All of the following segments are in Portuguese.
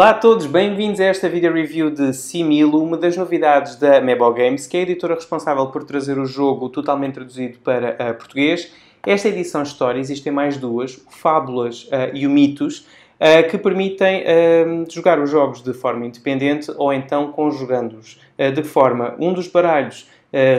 Olá a todos, bem-vindos a esta video review de Similo, uma das novidades da Mebo Games, que é a editora responsável por trazer o jogo totalmente traduzido para uh, português. Esta edição história existem mais duas, o Fábulas uh, e o Mitos, uh, que permitem ehm, jogar os jogos de forma independente ou então conjugando-os. de forma, um dos baralhos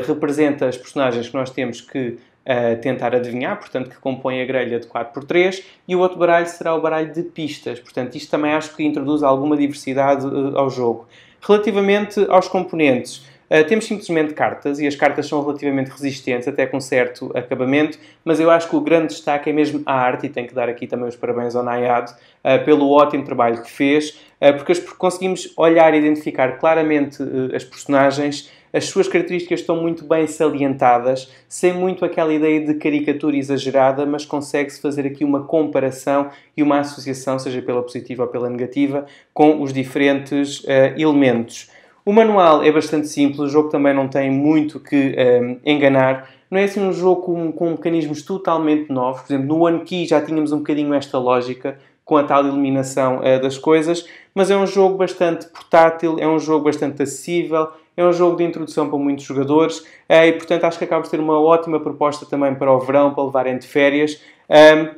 representa as personagens que nós temos que a tentar adivinhar, portanto, que compõe a grelha de 4x3, e o outro baralho será o baralho de pistas. Portanto, isto também acho que introduz alguma diversidade uh, ao jogo. Relativamente aos componentes, Uh, temos simplesmente cartas e as cartas são relativamente resistentes, até com certo acabamento, mas eu acho que o grande destaque é mesmo a arte, e tenho que dar aqui também os parabéns ao Nayad uh, eh, pelo ótimo trabalho que fez, uh, porque conseguimos olhar e identificar claramente as personagens as suas características estão muito bem salientadas, sem muito aquela ideia de caricatura exagerada, mas consegue-se fazer aqui uma comparação e uma associação, seja pela positiva ou pela negativa, com os diferentes uh, elementos. O manual é bastante simples, o jogo também não tem muito que um, ehm, enganar. Não é assim um jogo com, com mecanismos totalmente novos. Por exemplo, no One Key já tínhamos um bocadinho esta lógica com a tal eliminação uh, das coisas, mas é um jogo bastante portátil, é um jogo bastante acessível, é um jogo de introdução para muitos jogadores uh, e, portanto, acho que acaba de ter uma ótima proposta também para o verão, para levarem de férias. Um, ehm,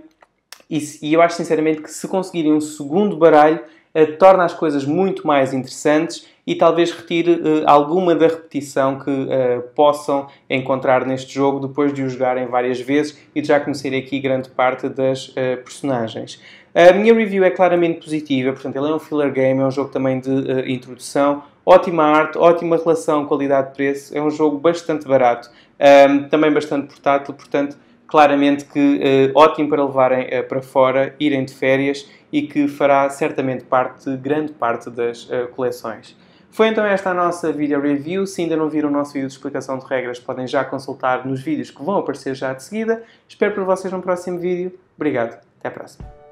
e, e eu acho sinceramente que se conseguirem um segundo baralho, eh, torna as coisas muito mais interessantes e talvez retire eh, alguma da repetição que eh, possam encontrar neste jogo depois de o jogarem várias vezes e de já conhecerem aqui grande parte das personagens. A minha review é claramente positiva, portanto, ele é um filler game, é um jogo também de introdução, ótima arte, ótima relação qualidade-preço, é um jogo bastante barato, um, ehm, também bastante portátil, portanto, claramente que ótimo para levarem para fora, irem de férias e que fará certamente parte, grande parte das uh, coleções. Foi então esta a nossa video review. Se ainda não viram o nosso vídeo de explicação de regras, podem já consultar nos vídeos que vão aparecer já de seguida. Espero por vocês no próximo vídeo. Obrigado. Até à próxima.